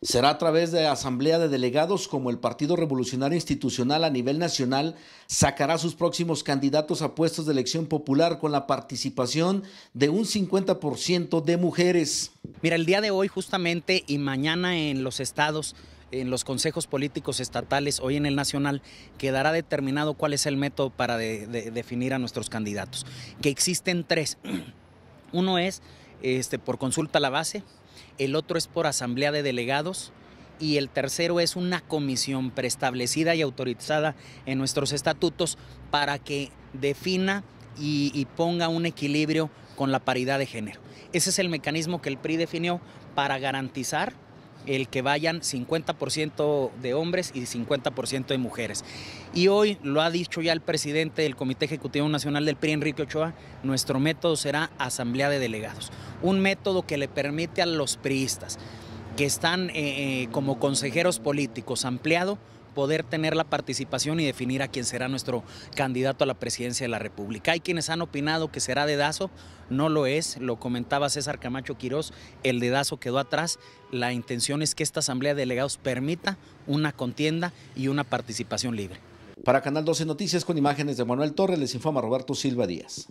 Será a través de asamblea de delegados como el Partido Revolucionario Institucional a nivel nacional sacará sus próximos candidatos a puestos de elección popular con la participación de un 50% de mujeres. Mira, el día de hoy justamente y mañana en los estados en los consejos políticos estatales, hoy en el nacional, quedará determinado cuál es el método para definir a nuestros candidatos. Que existen tres. Uno es este, por consulta a la base, el otro es por asamblea de delegados y el tercero es una comisión preestablecida y autorizada en nuestros estatutos para que defina y, y ponga un equilibrio con la paridad de género. Ese es el mecanismo que el PRI definió para garantizar el que vayan 50% de hombres y 50% de mujeres. Y hoy lo ha dicho ya el presidente del Comité Ejecutivo Nacional del PRI, Enrique Ochoa, nuestro método será asamblea de delegados, un método que le permite a los priistas que están eh, eh, como consejeros políticos ampliado poder tener la participación y definir a quién será nuestro candidato a la presidencia de la República. Hay quienes han opinado que será dedazo, no lo es, lo comentaba César Camacho Quirós, el dedazo quedó atrás, la intención es que esta asamblea de delegados permita una contienda y una participación libre. Para Canal 12 Noticias con imágenes de Manuel Torres les informa Roberto Silva Díaz.